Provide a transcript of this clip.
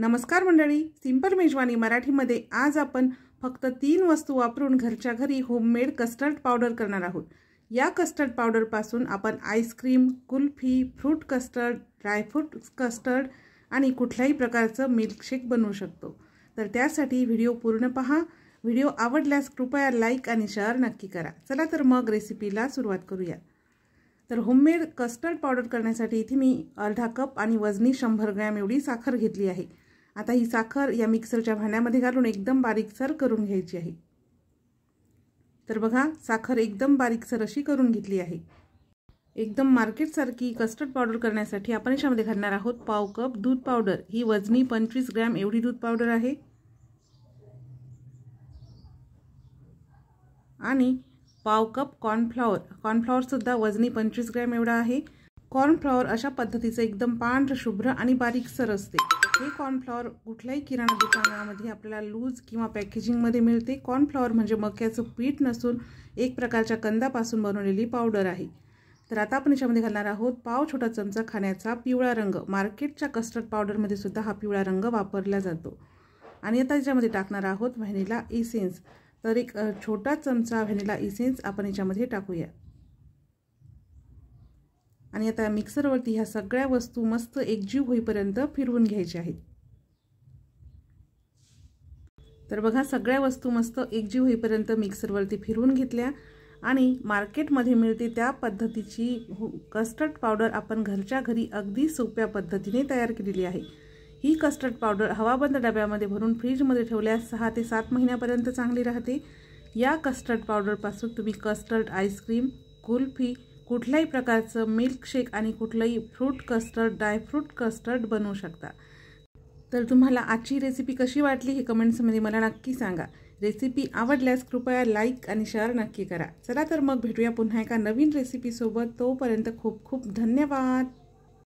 नमस्कार मंडळी सिंपल मेजवानी मराठीमध्ये आज आपण फक्त तीन वस्तू वापरून घरच्या घरी होममेड कस्टर्ड पावडर करणार आहोत या कस्टर्ड पावडरपासून आपण ice cream kulfi fruit custard dry fruit custard आणि कुठल्याही प्रकारचं मिल्कशेक बनवू शकतो तर त्यासाठी व्हिडिओ पूर्ण पहा व्हिडिओ आवडल्यास कृपया लाईक आणि शेअर नक्की करा चला तर मग रेसिपीला सुरुवात करूया तर होममेड कस्टर्ड पावडर करण्यासाठी इथे मी अर्धा कप आणि वजनी शंभर ग्रॅम एवढी साखर घेतली आहे आता ही साखर या मिक्सरच्या भांड्यामध्ये घालून एकदम बारीकसर करून घ्यायची आहे तर बघा साखर एकदम बारीकसर अशी करून घेतली आहे एकदम मार्केटसारखी कस्टर्ड पावडर करण्यासाठी आपण याच्यामध्ये घालणार आहोत पाव कप दूध पावडर ही वजनी पंचवीस ग्रॅम एवढी दूध पावडर आहे आणि पाव कप कॉर्नफ्लॉवर कॉर्नफ्लॉवरसुद्धा वजनी पंचवीस ग्रॅम एवढा आहे कॉर्नफ्लॉवर अशा पद्धतीचं एकदम पांढर शुभ्र आणि बारीकसर असते हे कॉर्नफ्लॉवर कुठल्याही किराणा दुकानामध्ये आपल्याला लूज किंवा पॅकेजिंगमध्ये मिळते कॉर्नफ्लॉवर म्हणजे मक्याचं पीठ नसून एक प्रकारच्या कंदापासून बनवलेली पावडर आहे तर आता आपण याच्यामध्ये घालणार आहोत पाव छोटा चमचा खाण्याचा पिवळा रंग मार्केटच्या कस्टर्ड पावडरमध्ये सुद्धा हा पिवळा रंग वापरला जातो आणि आता याच्यामध्ये टाकणार आहोत व्हॅनिला इसेन्स तर एक छोटा चमचा व्हॅनिला इसेन्स आपण याच्यामध्ये टाकूया आणि आता मिक्सरवरती ह्या सगळ्या वस्तू मस्त एकजीव होईपर्यंत फिरवून घ्यायच्या आहेत तर बघा सगळ्या वस्तू मस्त एकजीव होईपर्यंत मिक्सरवरती फिरवून घेतल्या आणि मार्केटमध्ये मिळते त्या पद्धतीची कस्टर्ड हो, पावडर आपण घरच्या घरी अगदी सोप्या पद्धतीने तयार केलेली आहे ही कस्टर्ड पावडर हवाबंद डब्यामध्ये भरून फ्रीजमध्ये ठेवल्यास सहा ते सात महिन्यापर्यंत चांगली राहते या कस्टर्ड पावडरपासून तुम्ही कस्टर्ड आईस्क्रीम कुल्फी कुठल्याही प्रकारचं मिल्कशेक आणि कुठलंही फ्रूट कस्टर्ड ड्रायफ्रूट कस्टर्ड बनवू शकता तर तुम्हाला आजची रेसिपी कशी वाटली हे कमेंट्समध्ये मला नक्की सांगा रेसिपी आवडल्यास कृपया लाईक आणि शेअर नक्की करा चला तर मग भेटूया पुन्हा एका नवीन रेसिपीसोबत तोपर्यंत खूप खूप धन्यवाद